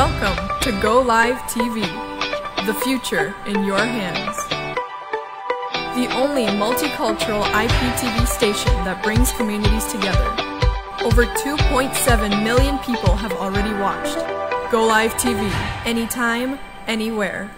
Welcome to Go Live TV, the future in your hands. The only multicultural IPTV station that brings communities together. Over 2.7 million people have already watched. Go Live TV, anytime, anywhere.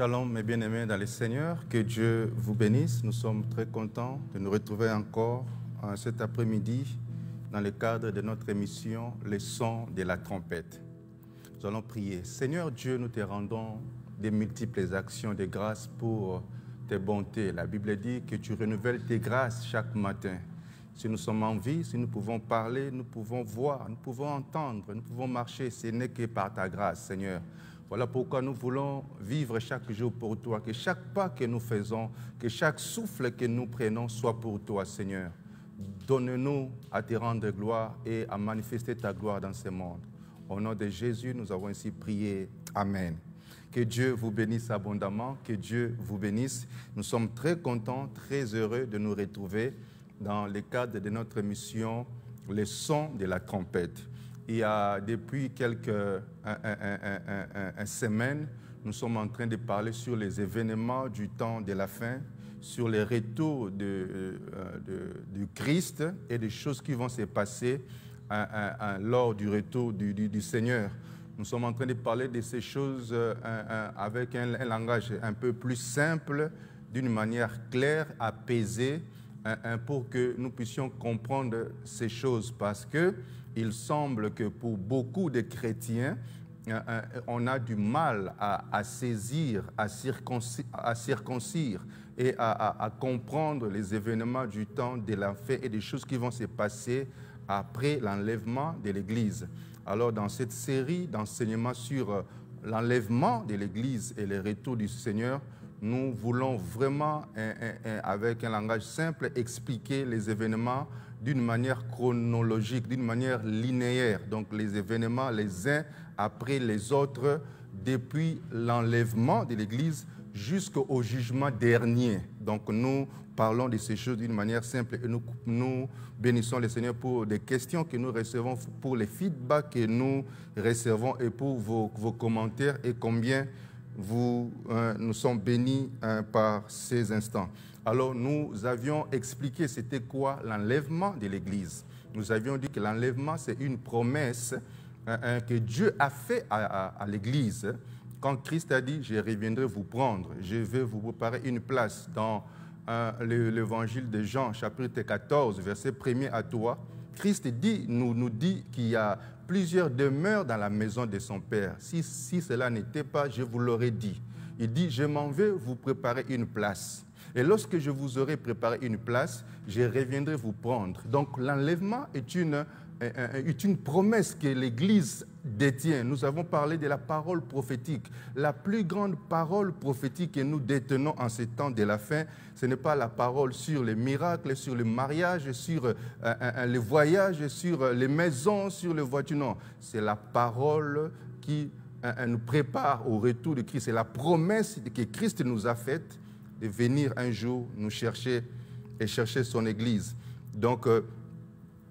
Shalom, mes bien-aimés dans le Seigneur. Que Dieu vous bénisse. Nous sommes très contents de nous retrouver encore cet après-midi dans le cadre de notre émission Les sons de la trompette. Nous allons prier. Seigneur Dieu, nous te rendons des multiples actions de grâce pour tes bontés. La Bible dit que tu renouvelles tes grâces chaque matin. Si nous sommes en vie, si nous pouvons parler, nous pouvons voir, nous pouvons entendre, nous pouvons marcher, ce n'est que par ta grâce, Seigneur. Voilà pourquoi nous voulons vivre chaque jour pour toi, que chaque pas que nous faisons, que chaque souffle que nous prenons soit pour toi, Seigneur. Donne-nous à te rendre gloire et à manifester ta gloire dans ce monde. Au nom de Jésus, nous avons ainsi prié. Amen. Que Dieu vous bénisse abondamment, que Dieu vous bénisse. Nous sommes très contents, très heureux de nous retrouver dans le cadre de notre mission Le son de la trompette. Il y a depuis quelques semaines, nous sommes en train de parler sur les événements du temps de la fin, sur les retours de, euh, du Christ et des choses qui vont se passer lors du retour du, du, du, Seigneur. Nous sommes en train de parler de ces choses euh, avec un, langage un peu plus simple, d'une manière claire, apaisée, pour que nous puissions comprendre ces choses. Parce que il semble que pour beaucoup de chrétiens, euh, euh, on a du mal à, saisir, à circoncire, et à, à, comprendre les événements du temps, de la fête et des choses qui vont se passer après l'enlèvement de l'Église. Alors dans cette série d'enseignements sur euh, l'enlèvement de l'Église et le retour du Seigneur, nous voulons vraiment, avec un langage simple, expliquer les événements d'une manière chronologique, d'une manière linéaire, donc les événements les uns après les autres, depuis l'enlèvement de l'Église jusqu'au jugement dernier. Donc nous parlons de ces choses d'une manière simple et nous, bénissons le Seigneur pour des questions que nous recevons, pour les feedbacks que nous recevons et pour vos commentaires et combien vous, hein, nous sommes bénis hein, par ces instants. Alors nous avions expliqué c'était quoi l'enlèvement de l'Église. Nous avions dit que l'enlèvement, c'est une promesse hein, que Dieu a fait à, l'Église. Quand Christ a dit, je reviendrai vous prendre, je vais vous préparer une place dans l'évangile de Jean, chapitre 14, verset 1 à toi Christ dit, nous, nous dit qu'il y a plusieurs demeurent dans la maison de son père. Si, cela n'était pas, je vous l'aurais dit. Il dit, je m'en vais vous préparer une place. Et lorsque je vous aurai préparé une place, je reviendrai vous prendre. Donc l'enlèvement est une euh, euh, est une promesse que l'Église détient. Nous avons parlé de la parole prophétique. La plus grande parole prophétique que nous détenons en ces temps de la fin, ce n'est pas la parole sur les miracles, sur le mariage, sur euh, les voyages, sur les maisons, sur les voitures. Non, c'est la parole qui nous prépare au retour de Christ. C'est la promesse que Christ nous a faite de venir un jour nous chercher et chercher son Église. Donc,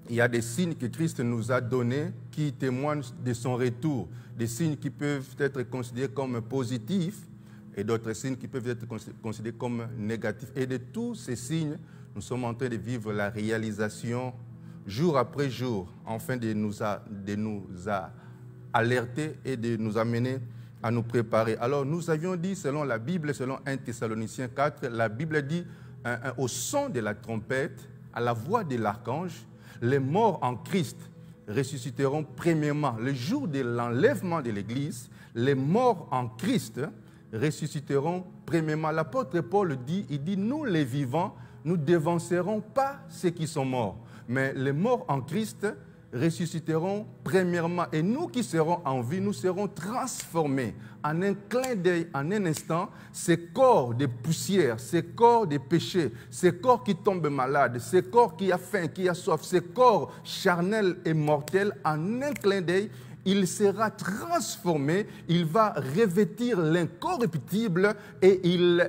il y a des signes que Christ nous a donnés qui témoignent de son retour, des signes qui peuvent être considérés comme positifs et d'autres signes qui peuvent être considérés comme négatifs. Et de tous ces signes, nous sommes en train de vivre la réalisation jour après jour, afin de nous, a, de nous a alerter et de nous amener à nous préparer. Alors nous avions dit, selon la Bible, selon 1 Thessaloniciens 4, la Bible dit, au son de la trompette, à la voix de l'archange, les morts en Christ ressusciteront premièrement le jour de l'enlèvement de l'Église, les morts en Christ ressusciteront premièrement. L'apôtre Paul dit, il dit, nous les vivants, nous devancerons pas ceux qui sont morts, mais les morts en Christ ressusciteront premièrement. Et nous qui serons en vie, nous serons transformés en un clin d'œil, en un instant, ces corps de poussière, ces corps de péché, ces corps qui tombent malades, ces corps qui a faim, qui a soif, ces corps charnel et mortel, en un clin d'œil, il sera transformé, il va revêtir l'incorruptible et il,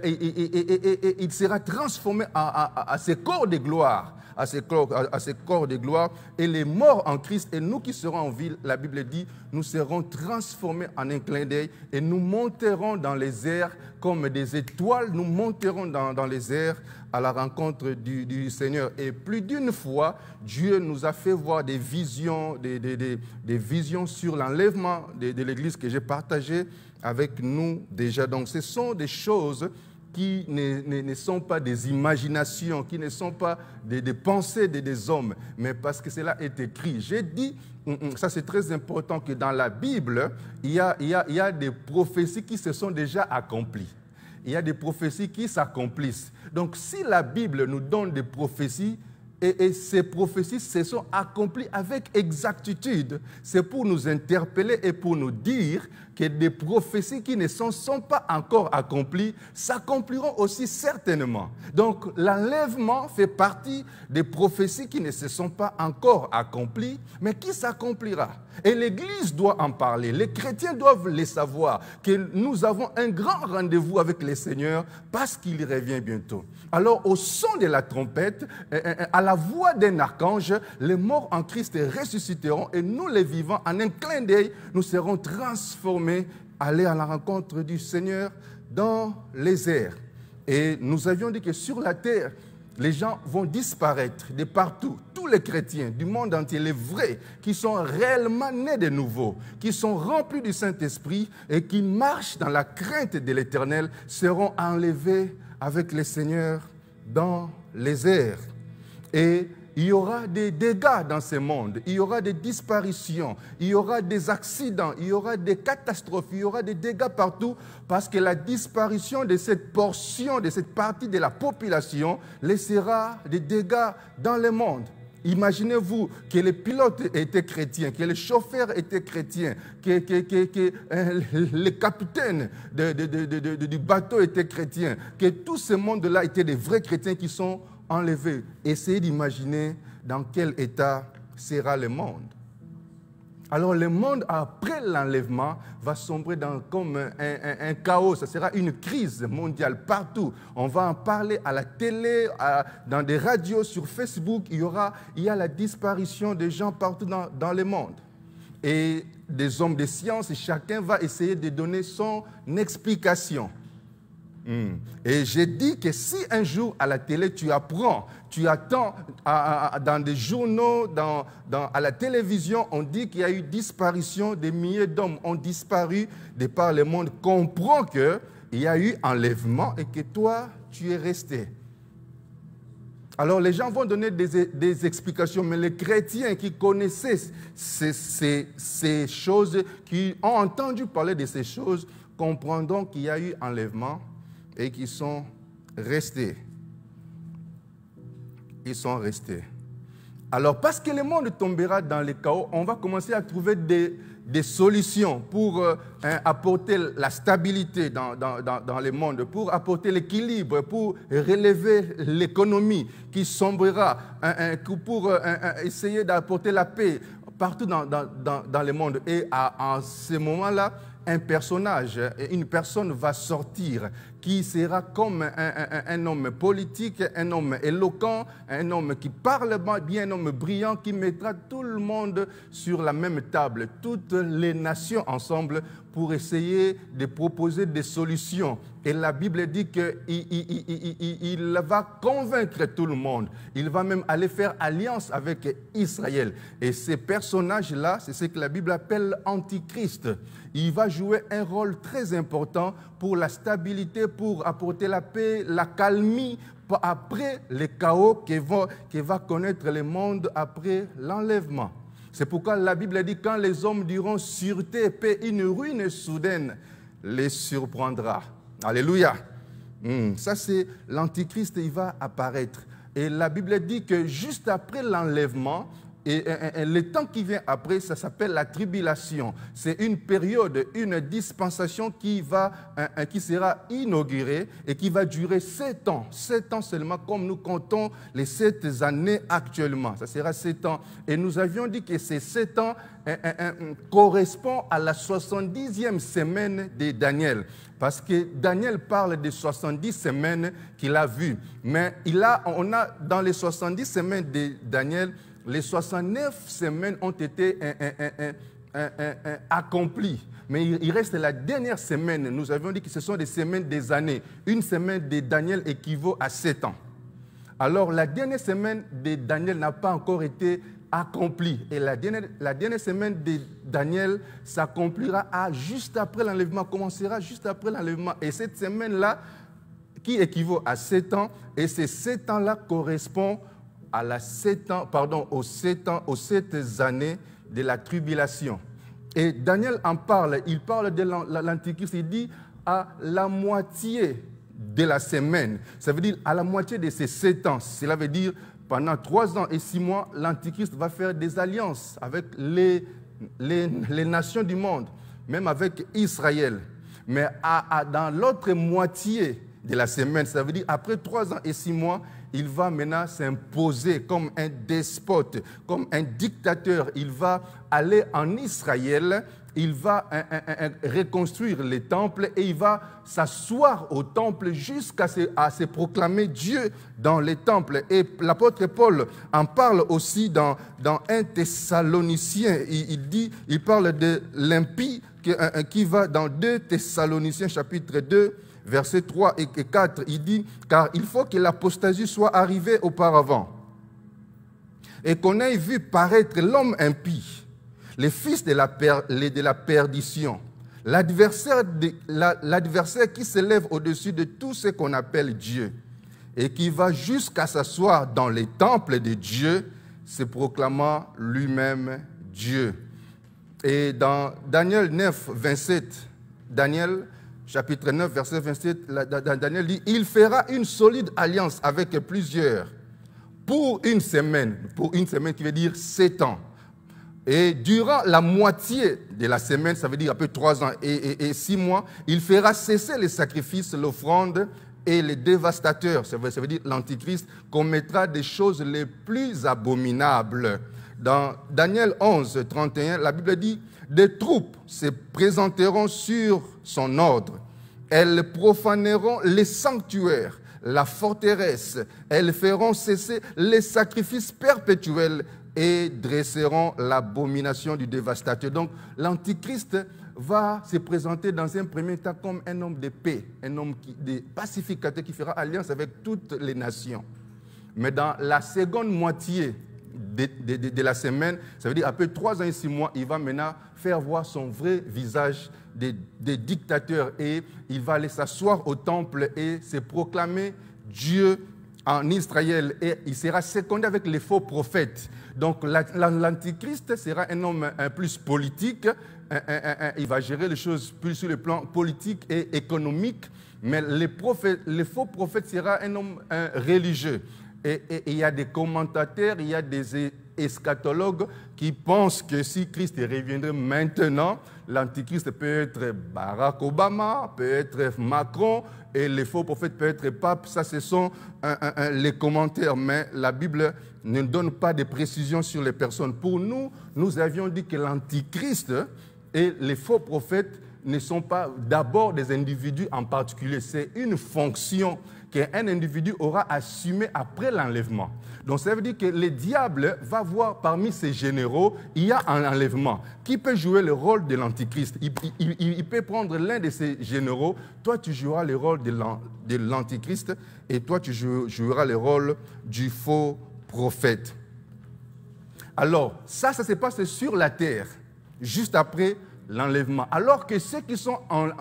sera transformé à, à, à ce corps de gloire à ce corps, de gloire, et les morts en Christ, et nous qui serons en ville, la Bible dit, nous serons transformés en un clin d'œil, et nous monterons dans les airs comme des étoiles, nous monterons dans, les airs à la rencontre du, Seigneur. Et plus d'une fois, Dieu nous a fait voir des visions, des, visions sur l'enlèvement de, de l'Église que j'ai partagé avec nous déjà. Donc ce sont des choses qui ne, sont pas des imaginations, qui ne sont pas des, pensées des, des hommes, mais parce que cela est écrit. J'ai dit, mm, mm, ça c'est très important, que dans la Bible, il y a, il y des prophéties qui se sont déjà accomplies il y a des prophéties qui s'accomplissent. Donc si la Bible nous donne des prophéties, et, ces prophéties se sont accomplies avec exactitude, c'est pour nous interpeller et pour nous dire que des prophéties qui ne se sont pas encore accomplies s'accompliront aussi certainement. Donc l'enlèvement fait partie des prophéties qui ne se sont pas encore accomplies, mais qui s'accomplira. Et l'Église doit en parler, les chrétiens doivent le savoir, que nous avons un grand rendez-vous avec le Seigneur parce qu'il revient bientôt. Alors au son de la trompette, euh, euh, euh, à la voix d'un archange, les morts en Christ ressusciteront et nous les vivants, en un clin d'œil, nous serons transformés aller à la rencontre du Seigneur dans les airs. Et nous avions dit que sur la terre, les gens vont disparaître de partout. Tous les chrétiens du monde entier, les vrais, qui sont réellement nés de nouveau, qui sont remplis du Saint-Esprit et qui marchent dans la crainte de l'Éternel, seront enlevés avec le Seigneur dans les airs. Et il y aura des dégâts dans ce monde, il y aura des disparitions, il y aura des accidents, il y aura des catastrophes, il y aura des dégâts partout, parce que la disparition de cette portion, de cette partie de la population, laissera des dégâts dans le monde. Imaginez-vous que les pilotes étaient chrétiens, que les chauffeurs étaient chrétiens, que, que, que, euh, les capitaines du bateau étaient chrétiens, que tout ce monde-là était des vrais chrétiens qui sont enlever, essayez d'imaginer dans quel état sera le monde. Alors le monde, après l'enlèvement, va sombrer dans comme un, chaos. Ce sera une crise mondiale partout. On va en parler à la télé, dans des radios, sur Facebook. Il y, aura, il y a la disparition des gens partout dans, dans le monde. Et des hommes de science, chacun va essayer de donner son explication. Hmm. Et j'ai dit que si un jour à la télé tu apprends, tu attends dans des journaux, dans, à la télévision, on dit qu'il y a eu disparition, des milliers d'hommes ont disparu de par le monde, comprends qu'il y a eu enlèvement et que toi, tu es resté. Alors les gens vont donner des, explications, mais les chrétiens qui connaissaient ces, ces choses, qui ont entendu parler de ces choses, comprendront qu'il y a eu enlèvement et qui sont restés. Ils sont restés. Alors, parce que le monde tombera dans le chaos, on va commencer à trouver des, solutions pour euh, hein, apporter la stabilité dans, dans, dans, le monde, pour apporter l'équilibre, pour relever l'économie qui sombrera, hein, hein, pour euh, essayer d'apporter la paix partout dans, le monde. Et à, à ce moment-là, un personnage, une personne va sortir qui sera comme un, homme politique, un homme éloquent, un homme qui parle bien, un homme brillant, qui mettra tout le monde sur la même table, toutes les nations ensemble pour essayer de proposer des solutions. Et la Bible dit qu'il il, va convaincre tout le monde. Il va même aller faire alliance avec Israël. Et ces personnages-là, c'est ce que la Bible appelle Antichrist. Il va jouer un rôle très important pour la stabilité, pour apporter la paix, la calmie, après le chaos que que va connaître le monde après l'enlèvement. C'est pourquoi la Bible dit quand les hommes diront sûreté et paix, une ruine soudaine les surprendra. Alléluia. Hmm, ça, c'est l'Antichrist, il va apparaître. Et la Bible dit que juste après l'enlèvement, et, le temps qui vient après, ça s'appelle la tribulation. C'est une période, une dispensation qui, va, euh, euh, qui sera inaugurée et qui va durer sept ans. Sept ans seulement, comme nous comptons les sept années actuellement. Ça sera sept ans. Et nous avions dit que ces sept ans euh, correspondent à la 70e semaine de Daniel. Parce que Daniel parle des 70 semaines qu'il a vues. Mais il a, on a, dans les 70 semaines de Daniel, les 69 semaines ont été accomplies. Mais il reste la dernière semaine. Nous avions dit que ce sont des semaines des années. Une semaine de Daniel équivaut à 7 ans. Alors la dernière semaine de Daniel n'a pas encore été accomplie. Et la dernière, la dernière semaine de Daniel s'accomplira juste après l'enlèvement, commencera juste après l'enlèvement. Et cette semaine-là, qui équivaut à 7 ans, et ces 7 ans-là correspondent à la sept ans, pardon, aux, sept ans, aux sept années de la tribulation. Et Daniel en parle, il parle de l'Antichrist, il dit à la moitié de la semaine, ça veut dire à la moitié de ces sept ans, cela veut dire pendant trois ans et six mois, l'Antichrist va faire des alliances avec les, les, nations du monde, même avec Israël. Mais à, à, dans l'autre moitié de la semaine, ça veut dire après trois ans et six mois, il va maintenant s'imposer comme un despote, comme un dictateur. Il va aller en Israël, il va reconstruire les temples et il va s'asseoir au temple jusqu'à se, proclamer Dieu dans les temples. Et l'apôtre Paul en parle aussi dans, dans un Thessalonicien. Il, dit, il parle de l'impie qui, va dans deux Thessaloniciens chapitre 2 Verset 3 et 4, il dit, car il faut que l'apostasie soit arrivée auparavant et qu'on ait vu paraître l'homme impie, le fils de la, de la perdition, l'adversaire qui qui s'élève au-dessus de tout ce qu'on appelle Dieu et qui va jusqu'à s'asseoir dans les temples de Dieu, se proclamant lui-même Dieu. Et dans Daniel 9, 27, Daniel chapitre 9, verset 27, Daniel dit, il fera une solide alliance avec plusieurs pour une semaine, pour une semaine qui veut dire sept ans. Et durant la moitié de la semaine, ça veut dire à peu trois ans et, et, six mois, il fera cesser les sacrifices, l'offrande et les dévastateurs. Ça veut, ça veut dire l'Antichrist commettra des choses les plus abominables. Dans Daniel 11, 31, la Bible dit des troupes se présenteront sur son ordre. Elles profaneront les sanctuaires, la forteresse. Elles feront cesser les sacrifices perpétuels et dresseront l'abomination du dévastateur. Donc l'Antichrist va se présenter dans un premier temps comme un homme de paix, un homme qui, de pacificateur qui fera alliance avec toutes les nations. Mais dans la seconde moitié de, la semaine, ça veut dire après trois ans et six mois, il va maintenant faire voir son vrai visage des, dictateur dictateurs et il va aller s'asseoir au temple et se proclamer Dieu en Israël et il sera secondé avec les faux prophètes. Donc l'antichrist sera un homme un plus politique, il va gérer les choses plus sur le plan politique et économique, mais le les faux prophètes sera un homme religieux. Et il y a des commentateurs, il y a des eschatologues qui pensent que si Christ reviendrait maintenant, l'antichrist peut être Barack Obama, peut être Macron, et les faux prophètes peuvent être pape. Ça, ce sont les commentaires, mais la Bible ne donne pas de précisions sur les personnes. Pour nous, nous avions dit que l'antichrist et les faux prophètes ne sont pas d'abord des individus en particulier, c'est une fonction qu'un individu aura assumé après l'enlèvement. Donc ça veut dire que le diable va voir parmi ses généraux, il y a un enlèvement. Qui peut jouer le rôle de l'antichrist il, peut prendre l'un de ses généraux, toi tu joueras le rôle de l'antichrist et toi tu joueras le rôle du faux prophète. Alors ça, ça se passe sur la terre, juste après l'enlèvement. Alors que ceux qui sont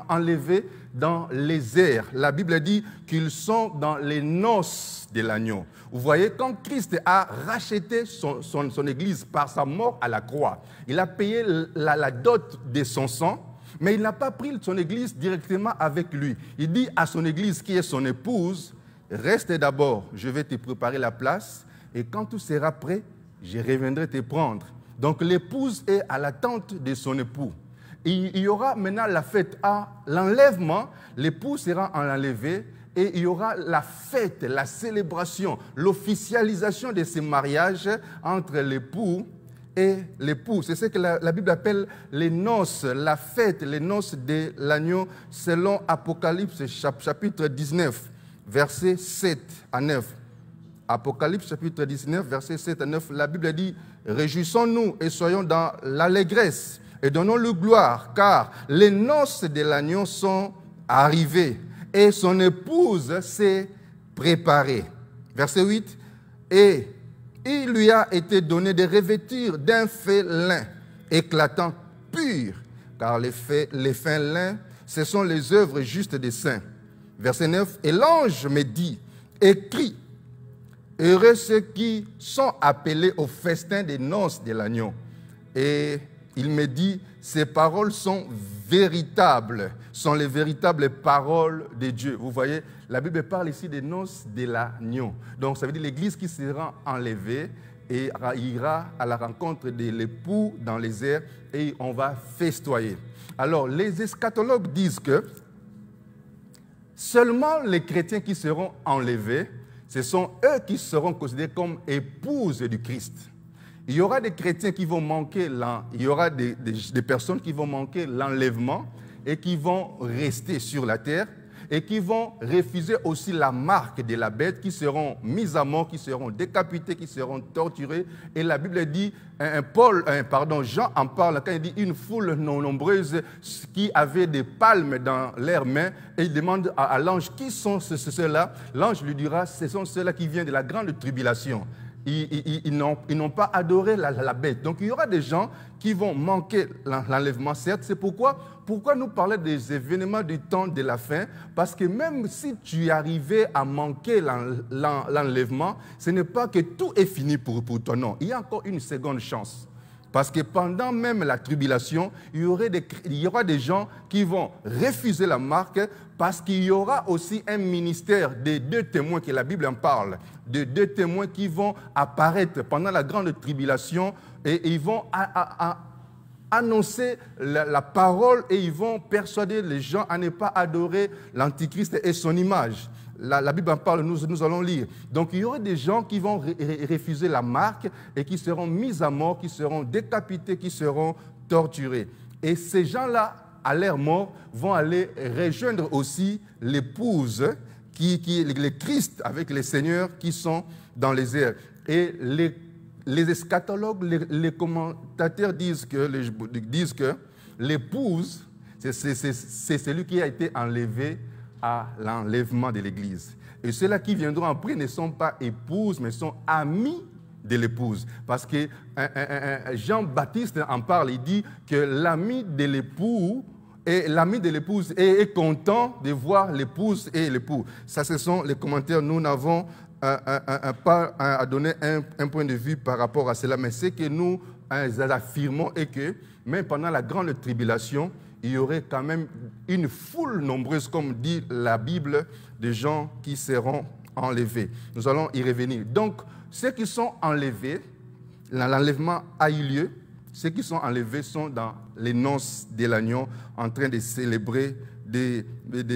enlevés dans les airs, la Bible dit qu'ils sont dans les noces de l'agneau. Vous voyez, quand Christ a racheté son, Église par sa mort à la croix, il a payé la, la dot de son sang, mais il n'a pas pris son Église directement avec lui. Il dit à son Église qui est son épouse, reste d'abord, je vais te préparer la place, et quand tout sera prêt, je reviendrai te prendre. Donc l'épouse est à l'attente de son époux il y aura maintenant la fête à l'enlèvement, l'époux sera enlevé et il y aura la fête, la célébration, l'officialisation de ce mariage entre l'époux et l'époux. C'est ce que la, la, Bible appelle les noces, la fête, les noces de l'agneau selon Apocalypse chapitre 19, versets 7 à 9. Apocalypse chapitre 19, versets 7 à 9, la Bible dit, Réjouissons-nous et soyons dans l'allégresse et donnons-le gloire, car les noces de l'agneau sont arrivées et son épouse s'est préparée. Verset 8. Et il lui a été donné de revêtir d'un félin éclatant pur, car les, faits, les fins lin, ce sont les œuvres justes des saints. Verset 9. Et l'ange me dit, écrit, heureux ceux qui sont appelés au festin des noces de l'agneau. Et il me dit, ces paroles sont véritables, sont les véritables paroles de Dieu. Vous voyez, la Bible parle ici des noces de l'agneau. Donc ça veut dire l'Église qui sera enlevée et ira à la rencontre de l'époux dans les airs et on va festoyer. Alors les eschatologues disent que seulement les chrétiens qui seront enlevés, ce sont eux qui seront considérés comme épouses du Christ. Il y aura des chrétiens qui vont manquer, il y aura des, personnes qui vont manquer l'enlèvement et qui vont rester sur la terre et qui vont refuser aussi la marque de la bête, qui seront mis à mort, qui seront décapités, qui seront torturés. Et la Bible dit, Paul, pardon, Jean en parle quand il dit une foule non nombreuse qui avait des palmes dans leurs mains, et il demande à, l'ange qui sont ceux-là. L'ange lui dira, ce sont ceux-là qui viennent de la grande tribulation ils, n'ont pas adoré la, bête. Donc il y aura des gens qui vont manquer l'enlèvement, certes. C'est pourquoi, nous parler des événements du temps de la fin Parce que même si tu arrivais à manquer l'enlèvement, ce n'est pas que tout est fini pour, pour toi. Non, il y a encore une seconde chance. Parce que pendant même la tribulation, il y, aura des gens qui vont refuser la marque parce qu'il y aura aussi un ministère des deux témoins que la Bible en parle de deux témoins qui vont apparaître pendant la grande tribulation et, ils vont annoncer la, parole et ils vont persuader les gens à ne pas adorer l'Antichrist et son image. La, Bible en parle, nous, nous allons lire. Donc il y aura des gens qui vont refuser la marque et qui seront mis à mort, qui seront décapités, qui seront torturés. Et ces gens-là, à l'air mort, vont aller rejoindre aussi l'épouse qui, est les Christ avec les seigneurs qui sont dans les airs. Et les, les eschatologues, les, commentateurs disent que, disent que l'épouse, c'est celui qui a été enlevé à l'enlèvement de l'Église. Et ceux-là qui viendront après ne sont pas épouses, mais sont amis de l'épouse. Parce que Jean-Baptiste en parle, il dit que l'ami de l'époux et l'ami de l'épouse est, content de voir l'épouse et l'époux. Ça, ce sont les commentaires. Nous n'avons pas à donner un, un, point de vue par rapport à cela, mais ce que nous hein, affirmons est que même pendant la grande tribulation, il y aurait quand même une foule nombreuse, comme dit la Bible, de gens qui seront enlevés. Nous allons y revenir. Donc, ceux qui sont enlevés, l'enlèvement a eu lieu, ceux qui sont enlevés sont dans les noces de l'agneau en train de célébrer, de,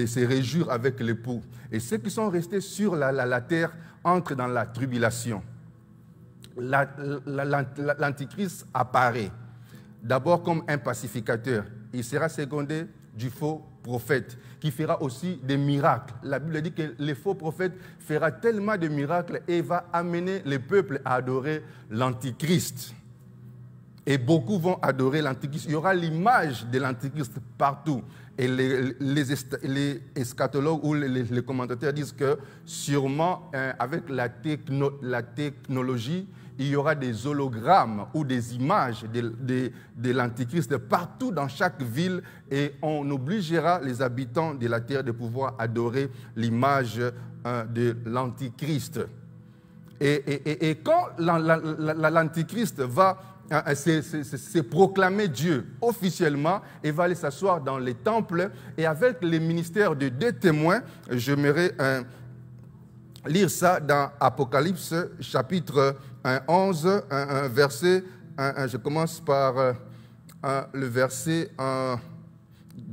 se réjouir avec l'époux. Et ceux qui sont restés sur la, terre entrent dans la tribulation. L'antichrist apparaît d'abord comme un pacificateur. Il sera secondé du faux prophète qui fera aussi des miracles. La Bible dit que le faux prophète fera tellement de miracles et va amener le peuple à adorer l'antichrist. Et beaucoup vont adorer l'Antichrist. Il y aura l'image de l'Antichrist partout. Et les, les, eschatologues ou les, commentateurs disent que sûrement hein, avec la, techno, la, technologie, il y aura des hologrammes ou des images de, l'Antichrist partout dans chaque ville et on obligera les habitants de la terre de pouvoir adorer l'image hein, de l'Antichrist. Et, et quand l'Antichrist va ah, ah, s'est proclamé Dieu officiellement et va aller s'asseoir dans les temples. Et avec les ministères de deux témoins, j'aimerais euh, lire ça dans Apocalypse chapitre 11, euh, un verset, je commence par le verset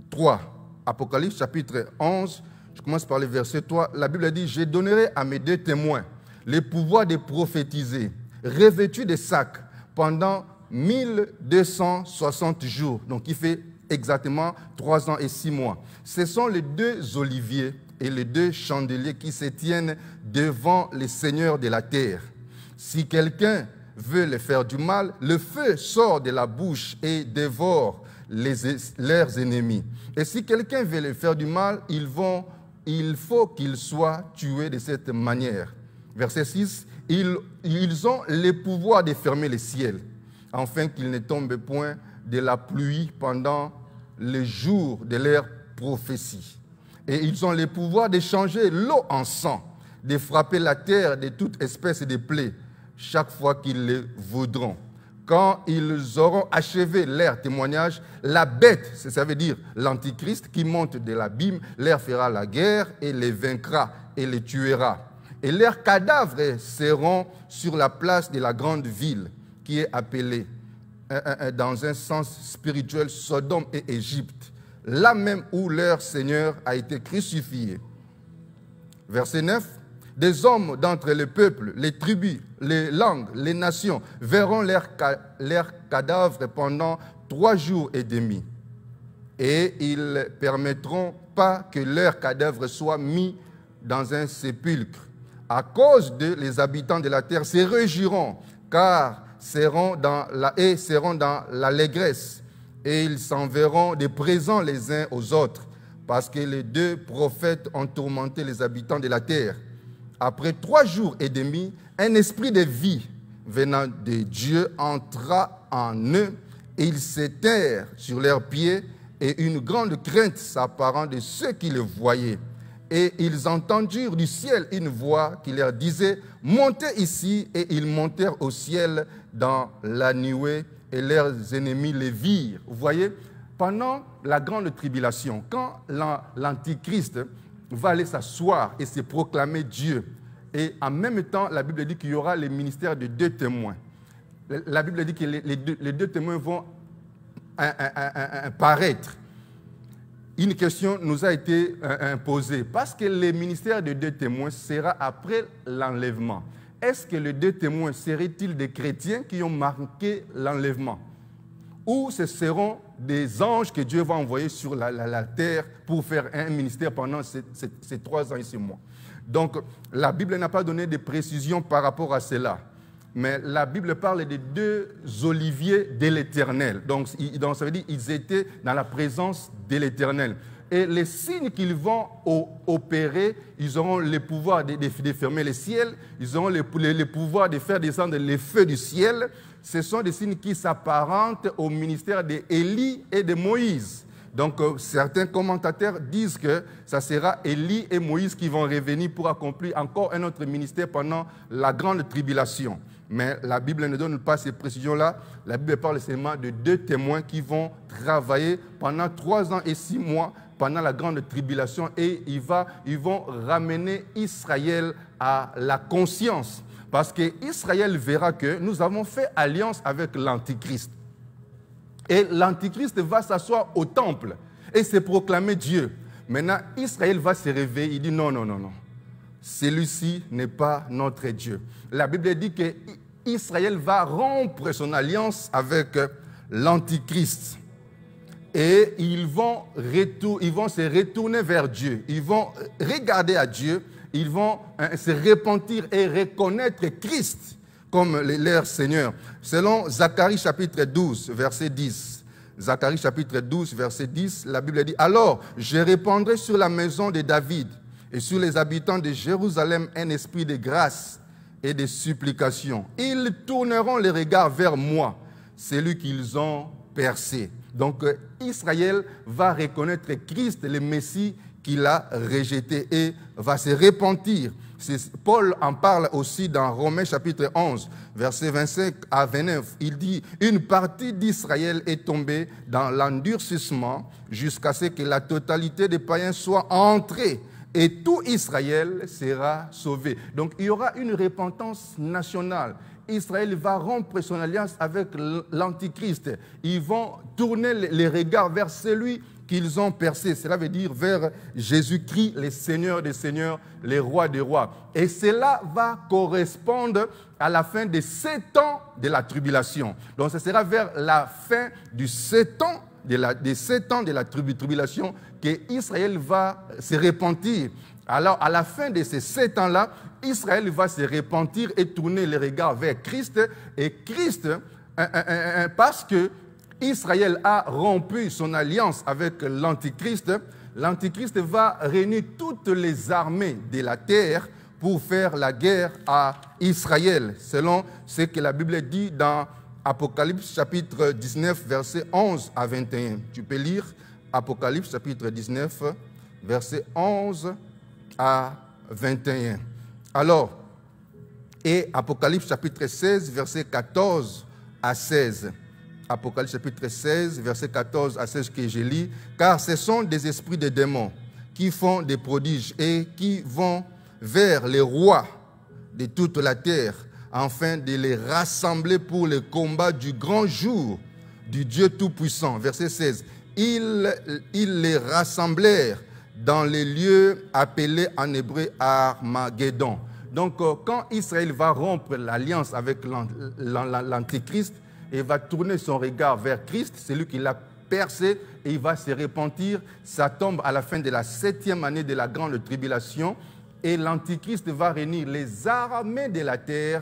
3. Apocalypse chapitre 11, je commence par le verset 3. La Bible dit, je donnerai à mes deux témoins le pouvoir de prophétiser, revêtus de sacs pendant 1260 jours. Donc il fait exactement 3 ans et 6 mois. Ce sont les deux oliviers et les deux chandeliers qui se tiennent devant les seigneurs de la terre. Si quelqu'un veut les faire du mal, le feu sort de la bouche et dévore leurs ennemis. Et si quelqu'un veut les faire du mal, il faut qu'ils soient tués de cette manière. Verset 6, ils, ont le pouvoir de fermer les ciel, afin qu'ils ne tombent point de la pluie pendant les jours de leur prophétie. Et ils ont le pouvoir de changer l'eau en sang, de frapper la terre de toute espèce de plaie, chaque fois qu'ils le voudront. Quand ils auront achevé leur témoignage, la bête, ça veut dire l'antichrist qui monte de l'abîme, leur fera la guerre et les vaincra et les tuera et leurs cadavres seront sur la place de la grande ville qui est appelée, dans un sens spirituel, Sodome et Égypte, là même où leur Seigneur a été crucifié. Verset 9. Des hommes d'entre les peuples, les tribus, les langues, les nations verront leurs cadavres pendant trois jours et demi. Et ils ne permettront pas que leurs cadavres soient mis dans un sépulcre à cause de les habitants de la terre se réjouiront, car seront dans la, et seront dans l'allégresse, et ils s'enverront des présents les uns aux autres, parce que les deux prophètes ont tourmenté les habitants de la terre. Après trois jours et demi, un esprit de vie venant de Dieu entra en eux, et ils s'étirent sur leurs pieds, et une grande crainte s'apparent de ceux qui le voyaient et ils entendirent du ciel une voix qui leur disait, montez ici, et ils montèrent au ciel dans la nuée, et leurs ennemis les virent. Vous voyez, pendant la grande tribulation, quand l'Antichrist va aller s'asseoir et se proclamer Dieu, et en même temps, la Bible dit qu'il y aura les ministères de deux témoins. La Bible dit que les deux, témoins vont apparaître une question nous a été imposée euh, euh, parce que le ministère des deux témoins sera après l'enlèvement. Est-ce que les deux témoins seraient-ils des chrétiens qui ont marqué l'enlèvement Ou ce seront des anges que Dieu va envoyer sur la, terre pour faire un ministère pendant ces, ces trois ans et six mois Donc la Bible n'a pas donné de précision par rapport à cela mais la Bible parle des deux oliviers de l'Éternel. Donc, ça veut dire qu'ils étaient dans la présence de l'Éternel. Et les signes qu'ils vont opérer, ils auront le pouvoir de, fermer le ciel, ils auront le, pouvoir de faire descendre les feux du ciel. Ce sont des signes qui s'apparentent au ministère d'Élie et de Moïse. Donc euh, certains commentateurs disent que ça sera Élie et Moïse qui vont revenir pour accomplir encore un autre ministère pendant la grande tribulation mais la Bible ne donne pas ces précisions-là. La Bible parle seulement de deux témoins qui vont travailler pendant trois ans et six mois pendant la grande tribulation et va, ils vont ramener Israël à la conscience. Parce que Israël verra que nous avons fait alliance avec l'Antichrist. Et l'Antichrist va s'asseoir au temple et se proclamer Dieu. Maintenant, Israël va se réveiller. Il dit non, non, non, non. Celui-ci n'est pas notre Dieu. La Bible dit que Israël va rompre son alliance avec euh, l'Antichrist. Et ils vont, ils vont se retourner vers Dieu. Ils vont euh, regarder à Dieu. Ils vont euh, se repentir et reconnaître Christ comme leur Seigneur. Selon Zacharie chapitre 12, verset 10. Zacharie chapitre 12, verset 10, la Bible dit, Alors je répandrai sur la maison de David et sur les habitants de Jérusalem un esprit de grâce et des supplications. Ils tourneront les regards vers moi, celui qu'ils ont percé. Donc euh, Israël va reconnaître Christ, le Messie qu'il a rejeté et va se repentir. Paul en parle aussi dans Romains chapitre 11, versets 25 à 29. Il dit, une partie d'Israël est tombée dans l'endurcissement jusqu'à ce que la totalité des païens soit entrée et tout Israël sera sauvé. Donc il y aura une repentance nationale. Israël va rompre son alliance avec l'Antichrist. Ils vont tourner les regards vers celui qu'ils ont percé. Cela veut dire vers Jésus-Christ, le Seigneur des Seigneurs, les rois des rois. Et cela va correspondre à la fin des sept ans de la tribulation. Donc ce sera vers la fin du ans de la, des sept ans de la tribulation que Israël va se repentir. Alors, à la fin de ces sept ans-là, Israël va se repentir et tourner les regards vers Christ. Et Christ, hein, hein, hein, parce que Israël a rompu son alliance avec l'Antichrist, l'Antichrist va réunir toutes les armées de la terre pour faire la guerre à Israël, selon ce que la Bible dit dans Apocalypse chapitre 19, verset 11 à 21. Tu peux lire Apocalypse chapitre 19, versets 11 à 21. Alors, et Apocalypse chapitre 16, versets 14 à 16. Apocalypse chapitre 16, versets 14 à 16 que j'ai lu. « car ce sont des esprits de démons qui font des prodiges et qui vont vers les rois de toute la terre afin de les rassembler pour le combat du grand jour du Dieu Tout-Puissant. Verset 16 ils, les rassemblèrent dans les lieux appelés en hébreu Armageddon. Donc, euh, quand Israël va rompre l'alliance avec l'Antichrist et va tourner son regard vers Christ, celui qui l'a percé et il va se repentir, ça tombe à la fin de la septième année de la grande tribulation et l'Antichrist va réunir les armées de la terre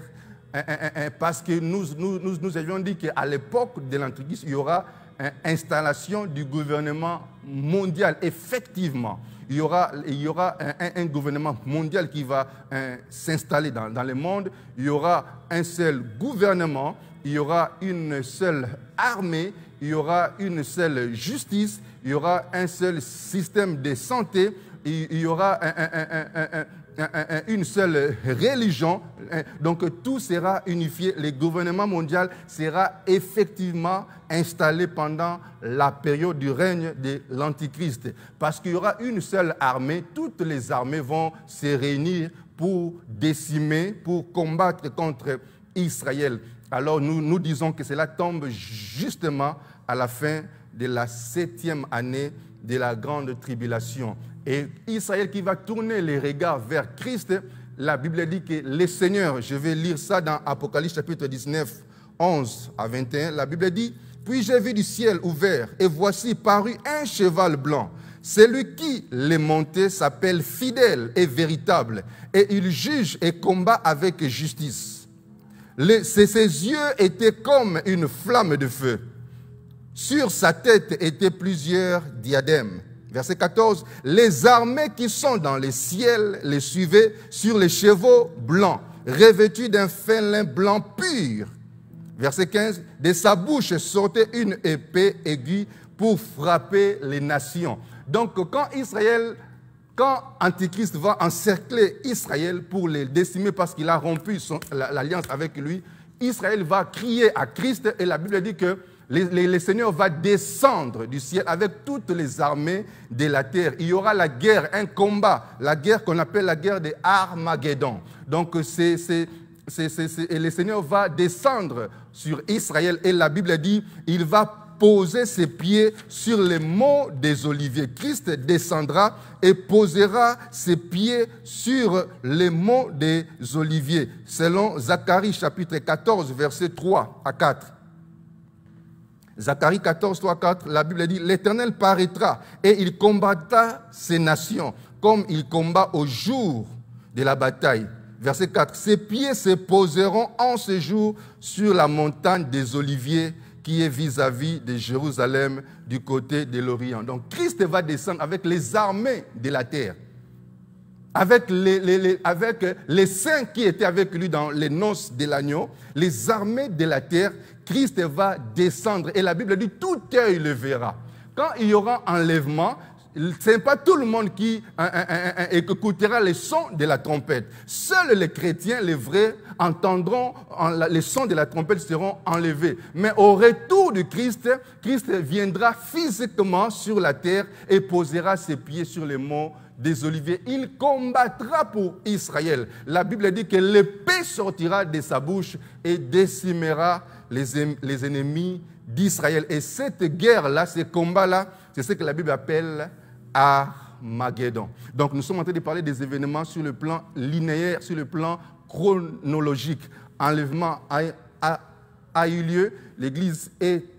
hein, hein, hein, parce que nous, nous, avions dit qu'à l'époque de l'Antichrist, il y aura installation du gouvernement mondial. Effectivement, il y aura, il y aura un, gouvernement mondial qui va euh, s'installer dans, le monde. Il y aura un seul gouvernement, il y aura une seule armée, il y aura une seule justice, il y aura un seul système de santé, il y aura un, une seule religion, hein, donc tout sera unifié. Le gouvernement mondial sera effectivement installé pendant la période du règne de l'Antichrist. Parce qu'il y aura une seule armée, toutes les armées vont se réunir pour décimer, pour combattre contre Israël. Alors nous, nous disons que cela tombe justement à la fin de la septième année de la grande tribulation. Et Israël qui va tourner les regards vers Christ, la Bible dit que le Seigneur, je vais lire ça dans Apocalypse chapitre 19, 11 à 21, la Bible dit, puis j'ai vu du ciel ouvert, et voici paru un cheval blanc. Celui qui les montait s'appelle fidèle et véritable, et il juge et combat avec justice. Les, ses yeux étaient comme une flamme de feu, sur sa tête étaient plusieurs diadèmes. Verset 14, les armées qui sont dans les ciels les suivaient sur les chevaux blancs, revêtus d'un fin lin blanc pur. Verset 15, de sa bouche sortait une épée aiguë pour frapper les nations. Donc quand Israël, quand Antichrist va encercler Israël pour les décimer parce qu'il a rompu l'alliance avec lui, Israël va crier à Christ et la Bible dit que le, Seigneur va descendre du ciel avec toutes les armées de la terre. Il y aura la guerre, un combat, la guerre qu'on appelle la guerre des Armageddon. Donc c'est et le Seigneur va descendre sur Israël. Et la Bible dit, il va poser ses pieds sur les monts des oliviers. Christ descendra et posera ses pieds sur les monts des oliviers, selon Zacharie chapitre 14, verset 3 à 4. Zacharie 14, 3, 4, la Bible dit, l'Éternel paraîtra et il combattra ses nations comme il combat au jour de la bataille. Verset 4, ses pieds se poseront en ce jour sur la montagne des oliviers qui est vis à -vis de Jérusalem du côté de l'Orient. Donc Christ va descendre avec les armées de la terre avec les, saints qui étaient avec lui dans les noces de l'agneau, les armées de la terre, Christ va descendre. Et la Bible dit, tout œil le verra. Quand il y aura enlèvement, ce n'est pas tout le monde qui écoutera les sons de la trompette. Seuls les chrétiens, les vrais, entendront le son les sons de la trompette seront enlevés. Mais au retour du Christ, Christ viendra physiquement sur la terre et posera ses pieds sur les monts des oliviers. Il combattra pour Israël. La Bible dit que l'épée sortira de sa bouche et décimera les, les ennemis d'Israël. Et cette guerre-là, ce combat-là, c'est ce que la Bible appelle Armageddon. Donc nous sommes en train de parler des événements sur le plan linéaire, sur le plan chronologique. Enlèvement a, eu lieu, l'Église est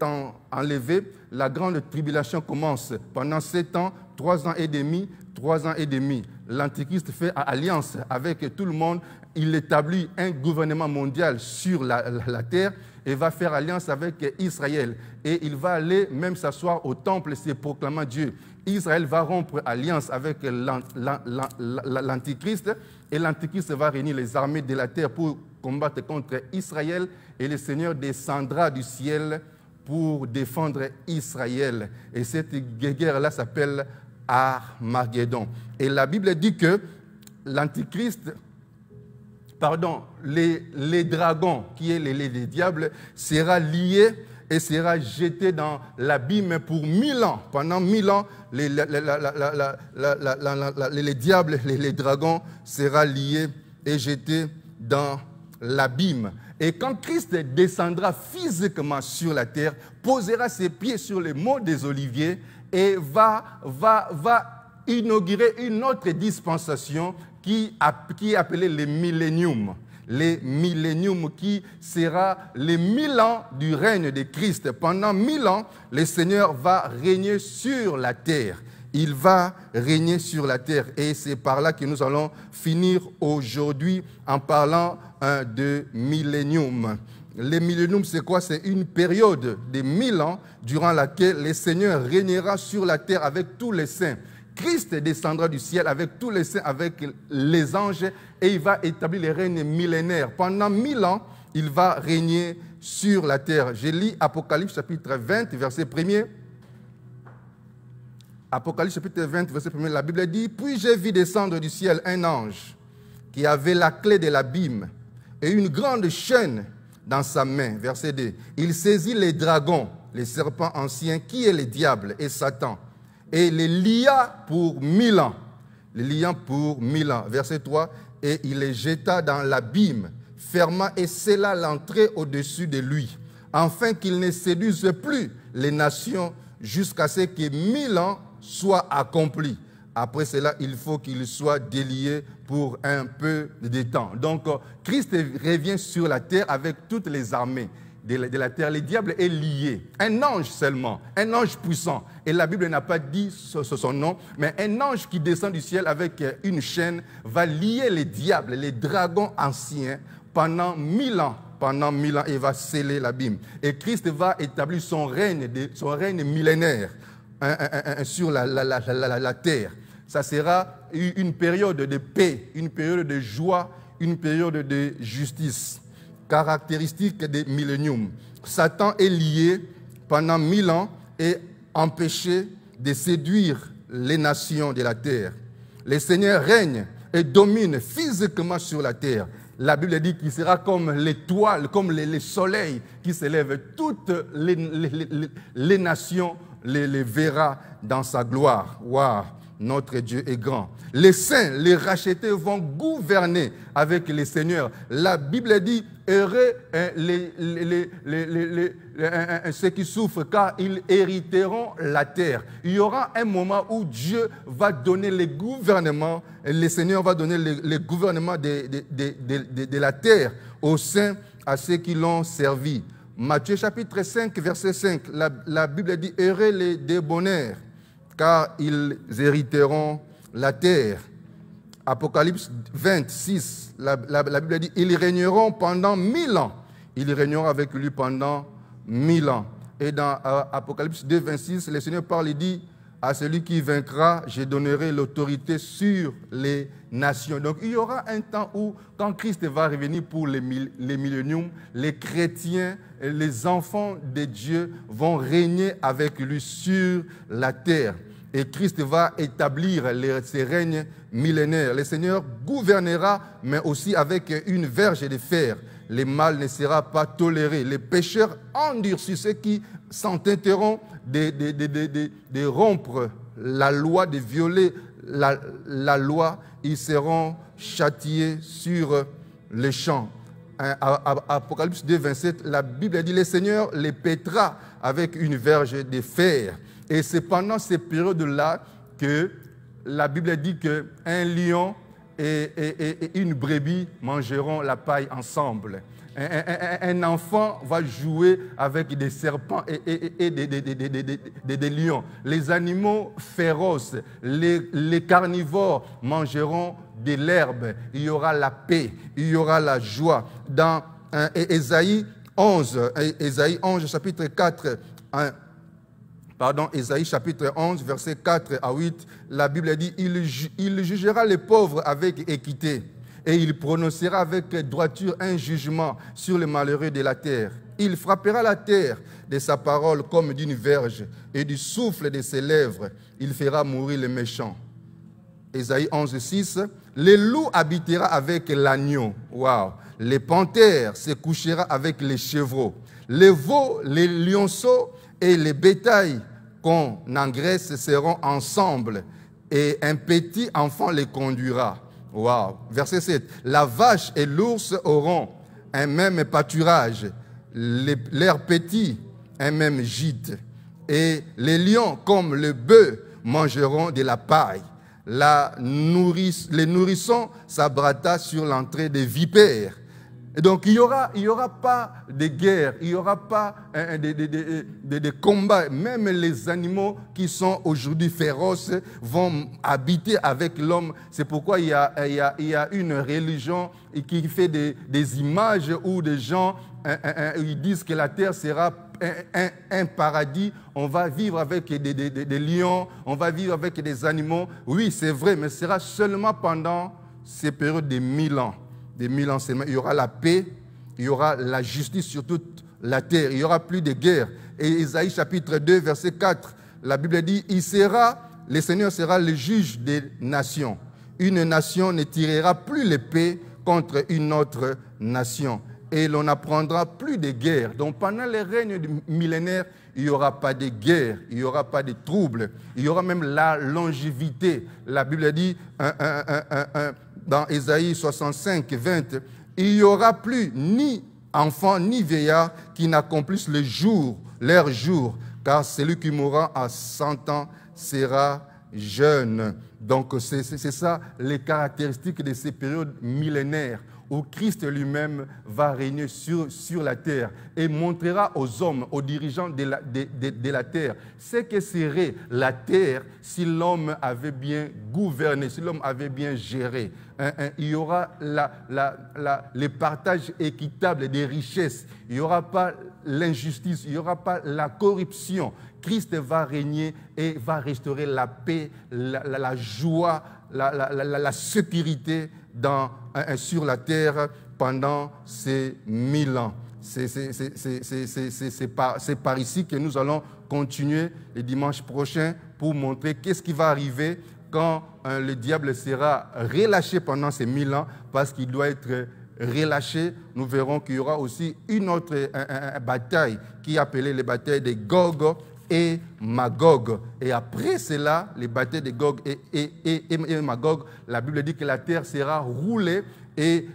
enlevée, la grande tribulation commence. Pendant sept ans, trois ans et demi, trois ans et demi, l'antichrist fait alliance avec tout le monde. Il établit un gouvernement mondial sur la, terre et va faire alliance avec Israël. Et il va aller même s'asseoir au temple, et se proclamer Dieu. Israël va rompre alliance avec l'antichrist et l'antichrist va réunir les armées de la terre pour combattre contre Israël et le Seigneur descendra du ciel pour défendre Israël. Et cette guerre-là s'appelle Armageddon. Et la Bible dit que l'Antichrist, pardon, les, les, dragons, qui est les les diables, sera lié et sera jeté dans l'abîme pour mille ans. Pendant mille ans, les, les diables, les, les, dragons sera lié et jeté dans l'abîme. Et quand Christ descendra physiquement sur la terre, posera ses pieds sur les monts des oliviers, et va, va, va inaugurer une autre dispensation qui, qui est appelée le millénium. Le millénium qui sera les mille ans du règne de Christ. Pendant mille ans, le Seigneur va régner sur la terre. Il va régner sur la terre. Et c'est par là que nous allons finir aujourd'hui en parlant hein, de millénium. Les milléniums, c'est quoi C'est une période de mille ans durant laquelle le Seigneur régnera sur la terre avec tous les saints. Christ descendra du ciel avec tous les saints, avec les anges, et il va établir les règnes millénaires. Pendant mille ans, il va régner sur la terre. Je lis Apocalypse chapitre 20, verset 1 Apocalypse chapitre 20, verset 1 la Bible dit, Puis j'ai vu descendre du ciel un ange qui avait la clé de l'abîme et une grande chaîne dans sa main. Verset 2. Il saisit les dragons, les serpents anciens, qui est le diable et Satan, et les lia pour mille ans. Les liant pour mille ans. Verset 3. Et il les jeta dans l'abîme, ferma et scella l'entrée au-dessus de lui, afin qu'il ne séduise plus les nations jusqu'à ce que mille ans soient accomplis. Après cela, il faut qu'il soit délié pour un peu de temps. Donc, euh, Christ revient sur la terre avec toutes les armées de la, terre. Le diable est lié. Un ange seulement, un ange puissant. Et la Bible n'a pas dit son nom, mais un ange qui descend du ciel avec euh, une chaîne va lier les diables, les dragons anciens, pendant mille ans pendant mille ans il va sceller l'abîme. Et Christ va établir son règne, son règne millénaire sur la, terre ça sera une période de paix, une période de joie, une période de justice. Caractéristique des milléniums. Satan est lié pendant mille ans et empêché de séduire les nations de la terre. Le Seigneur règne et domine physiquement sur la terre. La Bible dit qu'il sera comme l'étoile, comme le soleil qui s'élève. Toutes les, nations les, verra dans sa gloire. Waouh! notre Dieu est grand. Les saints, les rachetés vont gouverner avec les seigneurs. La Bible dit, heureux les, ceux qui souffrent, car ils hériteront la terre. Il y aura un moment où Dieu va donner les gouvernements, le Seigneur va donner les, gouvernements de, la terre aux saints, à ceux qui l'ont servi. Matthieu chapitre 5, verset 5, la, la Bible dit, heureux les débonnaires car ils hériteront la terre. Apocalypse 26, la, Bible dit, ils régneront pendant mille ans. Ils régneront avec lui pendant mille ans. Et dans euh, Apocalypse 2, 26, le Seigneur parle et dit, à celui qui vaincra, je donnerai l'autorité sur les nations. Donc il y aura un temps où, quand Christ va revenir pour les, les milléniums, les chrétiens, les enfants de Dieu vont régner avec lui sur la terre et Christ va établir ses règnes millénaires. Le Seigneur gouvernera, mais aussi avec une verge de fer. Le mal ne sera pas toléré. Les pécheurs endurcis, ceux qui s'entêteront de, de, rompre la loi, de violer la, loi, ils seront châtiés sur les champs. Apocalypse 2, 27, la Bible dit, le Seigneur les pétra avec une verge de fer. Et c'est pendant ces périodes-là que la Bible dit qu'un lion et, une brebis mangeront la paille ensemble. Un, enfant va jouer avec des serpents et, des, lions. Les animaux féroces, les, carnivores mangeront de l'herbe. Il y aura la paix, il y aura la joie. Dans euh, Ésaïe 11, 11, chapitre 4, pardon, Ésaïe chapitre 11, versets 4 à 8, la Bible dit, il, jugera les pauvres avec équité et il prononcera avec droiture un jugement sur les malheureux de la terre. Il frappera la terre de sa parole comme d'une verge et du souffle de ses lèvres, il fera mourir les méchants. Ésaïe 11, 6, Les loups habitera avec l'agneau. Waouh. Les panthères se couchera avec les chevreaux. Les veaux, les lionceaux et les bétails qu'on engraisse seront ensemble et un petit enfant les conduira. Wow. Verset 7. La vache et l'ours auront un même pâturage, l'air petit un même gîte. Et les lions, comme le bœuf, mangeront de la paille. La nourrice, les nourrissons s'abrata sur l'entrée des vipères donc, il n'y aura, aura pas de guerre, il n'y aura pas hein, hein, de, combat. Même les animaux qui sont aujourd'hui féroces vont habiter avec l'homme. C'est pourquoi il y, a, une religion qui fait des, images où des gens hein, disent que la terre sera un, paradis, on va vivre avec des, des, lions, on va vivre avec des animaux. Oui, c'est vrai, mais ce sera seulement pendant ces périodes de mille ans. Il y aura la paix, il y aura la justice sur toute la terre, il n'y aura plus de guerre. Et Isaïe chapitre 2, verset 4, la Bible dit, il sera, le Seigneur sera le juge des nations. Une nation ne tirera plus l'épée contre une autre nation et l'on n'apprendra plus de guerres. Donc pendant les règnes millénaires, il n'y aura pas de guerre, il n'y aura pas de troubles, il y aura même la longévité. La Bible dit dans Ésaïe 65, 20, il n'y aura plus ni enfant ni vieillard qui n'accomplissent le jour, leur jour, car celui qui mourra à 100 ans sera jeune. Donc c'est ça les caractéristiques de ces périodes millénaires où Christ lui-même va régner sur, sur, la terre et montrera aux hommes, aux dirigeants de la, de, la terre, ce que serait la terre si l'homme avait bien gouverné, si l'homme avait bien géré. Hein, hein, il y aura la, la, le partage équitable des richesses, il n'y aura pas l'injustice, il n'y aura pas la corruption. Christ va régner et va restaurer la paix, la, joie, la sécurité dans sur la terre pendant ces mille ans. C'est par, par, ici que nous allons continuer le dimanche prochain pour montrer qu'est-ce qui va arriver quand hein, le diable sera relâché pendant ces mille ans, parce qu'il doit être relâché. Nous verrons qu'il y aura aussi une autre bataille qui est appelée la bataille des Gog et Magog. Et après cela, les batailles de Gog et, et, et, Magog, la Bible dit que la terre sera roulée et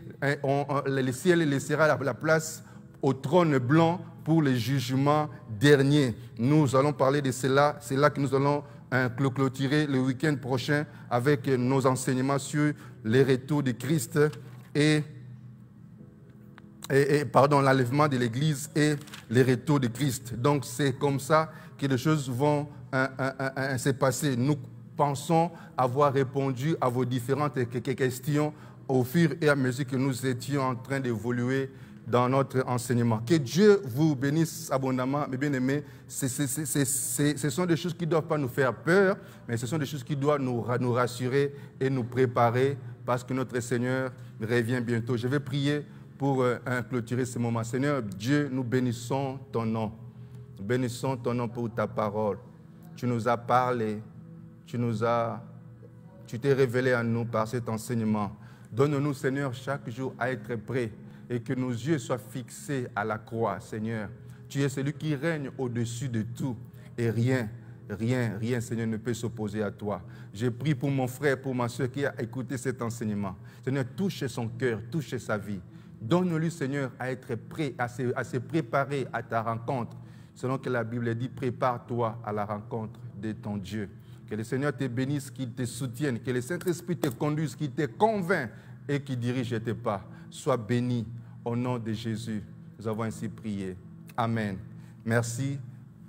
on, le ciel laissera la, place au trône blanc pour le jugement dernier. Nous allons parler de cela. C'est là que nous allons hein, clôturer le week-end prochain avec nos enseignements sur les retours de Christ et, et, pardon, l'enlèvement de l'Église et les retours de Christ. Donc c'est comme ça que les choses vont hein, hein, hein, se passer. Nous pensons avoir répondu à vos différentes questions au fur et à mesure que nous étions en train d'évoluer dans notre enseignement. Que Dieu vous bénisse abondamment, mes bien-aimés. Ce sont des choses qui ne doivent pas nous faire peur, mais ce sont des choses qui doivent nous, rassurer et nous préparer parce que notre Seigneur revient bientôt. Je vais prier pour euh, clôturer ce moment. Seigneur, Dieu, nous bénissons ton nom. Bénissons ton nom pour ta parole. Tu nous as parlé, tu nous as, tu t'es révélé à nous par cet enseignement. Donne-nous, Seigneur, chaque jour à être prêts et que nos yeux soient fixés à la croix, Seigneur. Tu es celui qui règne au-dessus de tout et rien rien, rien, Seigneur, ne peut s'opposer à toi. j'ai prie pour mon frère, pour ma soeur qui a écouté cet enseignement. Seigneur, touche son cœur, touche sa vie. Donne-lui, Seigneur, à être prêt, à se, à se, préparer à ta rencontre, selon que la Bible dit, prépare-toi à la rencontre de ton Dieu. Que le Seigneur te bénisse, qu'il te soutienne, que le Saint-Esprit te conduise, qu'il te convainc et qu'il dirige tes pas. Sois béni au nom de Jésus. Nous avons ainsi prié. Amen. Merci.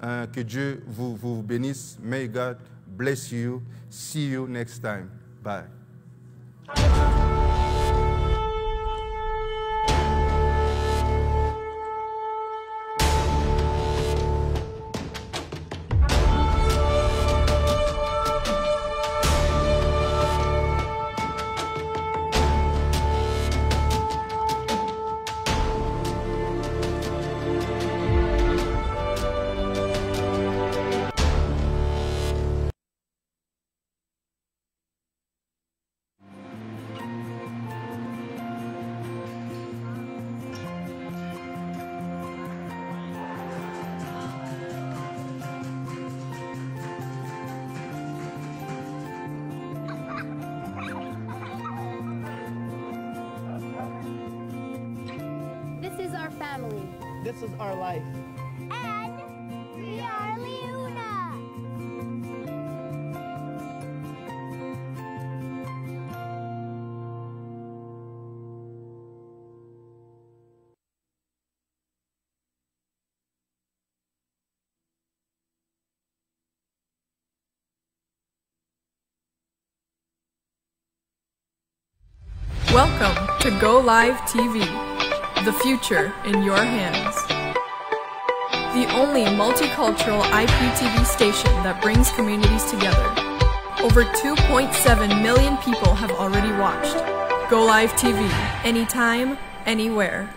Hein, que Dieu vous, vous bénisse. May God bless you. See you next time. Bye. This is our life. And we are Leona. Welcome to Go Live TV the future in your hands. The only multicultural IPTV station that brings communities together. Over 2.7 million people have already watched. Go Live TV, anytime, anywhere.